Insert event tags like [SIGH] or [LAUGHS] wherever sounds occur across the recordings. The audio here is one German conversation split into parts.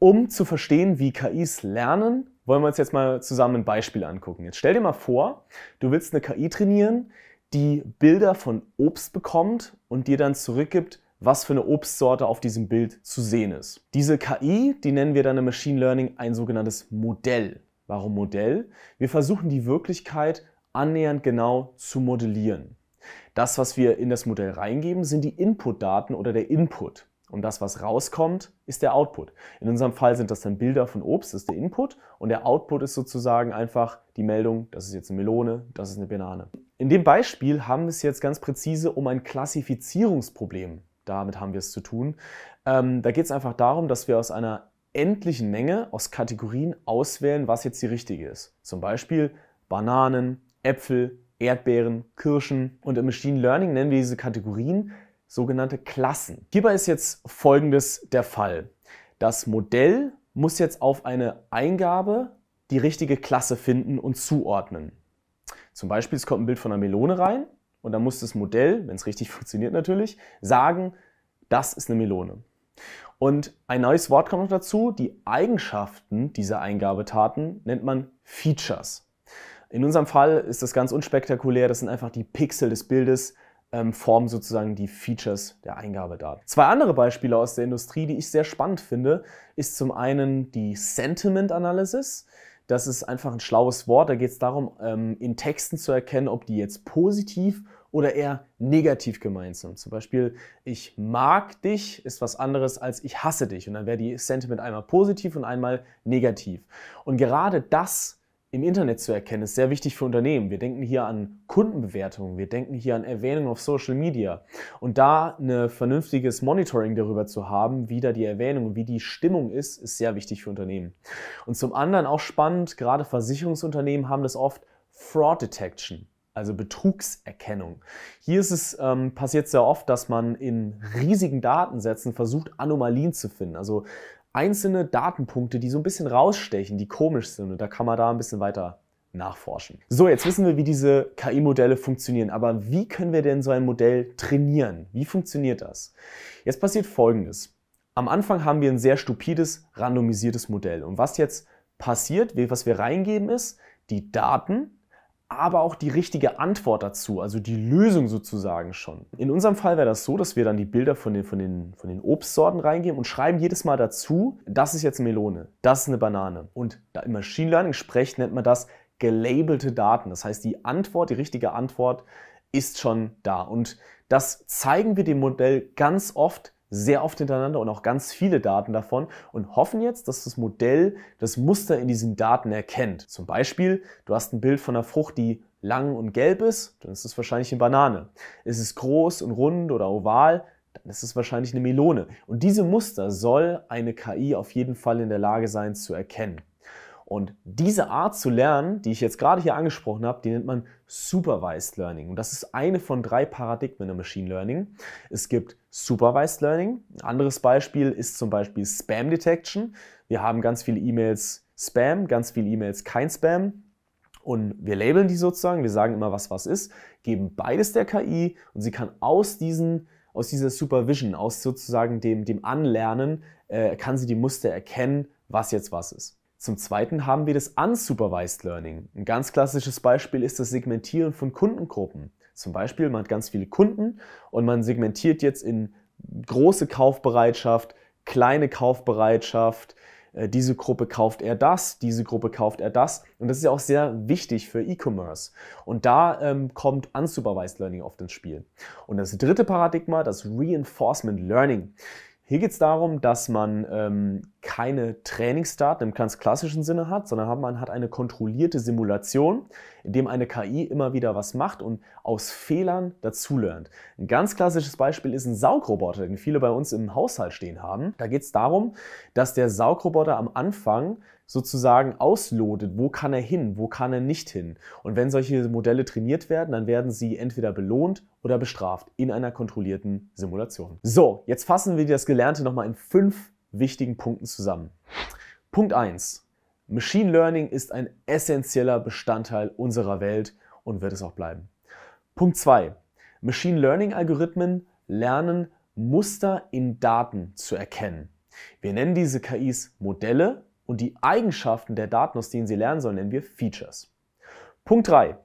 Um zu verstehen, wie KIs lernen, wollen wir uns jetzt mal zusammen ein Beispiel angucken. Jetzt stell dir mal vor, du willst eine KI trainieren, die Bilder von Obst bekommt und dir dann zurückgibt, was für eine Obstsorte auf diesem Bild zu sehen ist. Diese KI, die nennen wir dann im Machine Learning ein sogenanntes Modell. Warum Modell? Wir versuchen die Wirklichkeit annähernd genau zu modellieren. Das, was wir in das Modell reingeben, sind die Inputdaten oder der Input. Und das, was rauskommt, ist der Output. In unserem Fall sind das dann Bilder von Obst, das ist der Input. Und der Output ist sozusagen einfach die Meldung, das ist jetzt eine Melone, das ist eine Banane. In dem Beispiel haben wir es jetzt ganz präzise um ein Klassifizierungsproblem. Damit haben wir es zu tun. Ähm, da geht es einfach darum, dass wir aus einer endlichen Menge aus Kategorien auswählen, was jetzt die richtige ist. Zum Beispiel Bananen, Äpfel, Erdbeeren, Kirschen. Und im Machine Learning nennen wir diese Kategorien sogenannte Klassen. Hierbei ist jetzt folgendes der Fall. Das Modell muss jetzt auf eine Eingabe die richtige Klasse finden und zuordnen. Zum Beispiel, es kommt ein Bild von einer Melone rein und dann muss das Modell, wenn es richtig [LAUGHS] funktioniert natürlich, sagen, das ist eine Melone. Und ein neues Wort kommt noch dazu, die Eigenschaften dieser Eingabetaten nennt man Features. In unserem Fall ist das ganz unspektakulär, das sind einfach die Pixel des Bildes, ähm, formen sozusagen die Features der Eingabedaten. Zwei andere Beispiele aus der Industrie, die ich sehr spannend finde, ist zum einen die Sentiment Analysis. Das ist einfach ein schlaues Wort. Da geht es darum, ähm, in Texten zu erkennen, ob die jetzt positiv oder eher negativ gemeint sind. Zum Beispiel, ich mag dich ist was anderes als ich hasse dich. Und dann wäre die Sentiment einmal positiv und einmal negativ. Und gerade das im Internet zu erkennen, ist sehr wichtig für Unternehmen. Wir denken hier an Kundenbewertungen, wir denken hier an Erwähnungen auf Social Media. Und da ein vernünftiges Monitoring darüber zu haben, wie da die Erwähnung, wie die Stimmung ist, ist sehr wichtig für Unternehmen. Und zum anderen auch spannend, gerade Versicherungsunternehmen haben das oft Fraud Detection also Betrugserkennung. Hier ist es, ähm, passiert sehr oft, dass man in riesigen Datensätzen versucht, Anomalien zu finden. Also einzelne Datenpunkte, die so ein bisschen rausstechen, die komisch sind. Und da kann man da ein bisschen weiter nachforschen. So, jetzt wissen wir, wie diese KI-Modelle funktionieren. Aber wie können wir denn so ein Modell trainieren? Wie funktioniert das? Jetzt passiert Folgendes. Am Anfang haben wir ein sehr stupides, randomisiertes Modell. Und was jetzt passiert, was wir reingeben, ist die Daten aber auch die richtige Antwort dazu, also die Lösung sozusagen schon. In unserem Fall wäre das so, dass wir dann die Bilder von den, von, den, von den Obstsorten reingeben und schreiben jedes Mal dazu, das ist jetzt Melone, das ist eine Banane. Und da im Machine learning sprecht, nennt man das gelabelte Daten. Das heißt, die Antwort, die richtige Antwort ist schon da. Und das zeigen wir dem Modell ganz oft, sehr oft hintereinander und auch ganz viele Daten davon und hoffen jetzt, dass das Modell das Muster in diesen Daten erkennt. Zum Beispiel, du hast ein Bild von einer Frucht, die lang und gelb ist, dann ist es wahrscheinlich eine Banane. Ist es groß und rund oder oval, dann ist es wahrscheinlich eine Melone. Und diese Muster soll eine KI auf jeden Fall in der Lage sein zu erkennen. Und diese Art zu lernen, die ich jetzt gerade hier angesprochen habe, die nennt man Supervised Learning. Und das ist eine von drei Paradigmen im Machine Learning. Es gibt Supervised Learning. Ein anderes Beispiel ist zum Beispiel Spam Detection. Wir haben ganz viele E-Mails Spam, ganz viele E-Mails kein Spam. Und wir labeln die sozusagen, wir sagen immer, was was ist, geben beides der KI und sie kann aus diesen aus dieser Supervision, aus sozusagen dem, dem Anlernen, äh, kann sie die Muster erkennen, was jetzt was ist. Zum Zweiten haben wir das Unsupervised Learning. Ein ganz klassisches Beispiel ist das Segmentieren von Kundengruppen. Zum Beispiel, man hat ganz viele Kunden und man segmentiert jetzt in große Kaufbereitschaft, kleine Kaufbereitschaft, äh, diese Gruppe kauft er das, diese Gruppe kauft er das. Und das ist ja auch sehr wichtig für E-Commerce. Und da ähm, kommt Unsupervised Learning oft ins Spiel. Und das dritte Paradigma, das Reinforcement Learning. Hier geht es darum, dass man ähm, keine Trainingsdaten im ganz klassischen Sinne hat, sondern man hat eine kontrollierte Simulation, in dem eine KI immer wieder was macht und aus Fehlern dazulernt. Ein ganz klassisches Beispiel ist ein Saugroboter, den viele bei uns im Haushalt stehen haben. Da geht es darum, dass der Saugroboter am Anfang sozusagen auslotet, wo kann er hin, wo kann er nicht hin. Und wenn solche Modelle trainiert werden, dann werden sie entweder belohnt oder bestraft in einer kontrollierten Simulation. So, jetzt fassen wir das Gelernte nochmal in fünf wichtigen Punkten zusammen. Punkt 1. Machine Learning ist ein essentieller Bestandteil unserer Welt und wird es auch bleiben. Punkt 2. Machine Learning-Algorithmen lernen Muster in Daten zu erkennen. Wir nennen diese KIs Modelle und die Eigenschaften der Daten, aus denen sie lernen sollen, nennen wir Features. Punkt 3.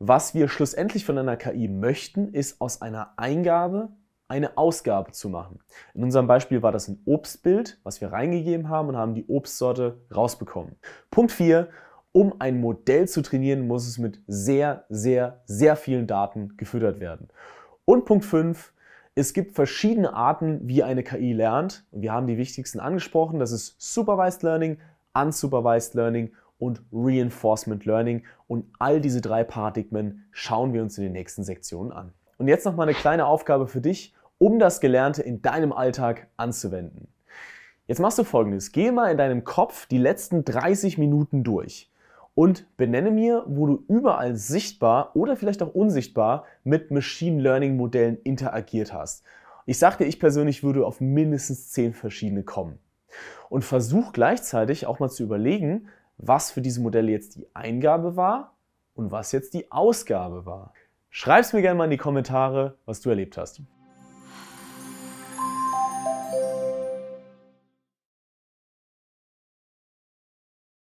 Was wir schlussendlich von einer KI möchten, ist aus einer Eingabe eine Ausgabe zu machen. In unserem Beispiel war das ein Obstbild, was wir reingegeben haben und haben die Obstsorte rausbekommen. Punkt 4. Um ein Modell zu trainieren, muss es mit sehr, sehr, sehr vielen Daten gefüttert werden. Und Punkt 5. Es gibt verschiedene Arten, wie eine KI lernt. wir haben die wichtigsten angesprochen. Das ist Supervised Learning, Unsupervised Learning und Reinforcement Learning. Und all diese drei Paradigmen schauen wir uns in den nächsten Sektionen an. Und jetzt nochmal eine kleine Aufgabe für dich, um das Gelernte in deinem Alltag anzuwenden. Jetzt machst du folgendes. Geh mal in deinem Kopf die letzten 30 Minuten durch und benenne mir, wo du überall sichtbar oder vielleicht auch unsichtbar mit Machine Learning Modellen interagiert hast. Ich sagte, ich persönlich würde auf mindestens zehn verschiedene kommen. Und versuch gleichzeitig auch mal zu überlegen, was für diese Modelle jetzt die Eingabe war und was jetzt die Ausgabe war. Schreib's mir gerne mal in die Kommentare, was du erlebt hast.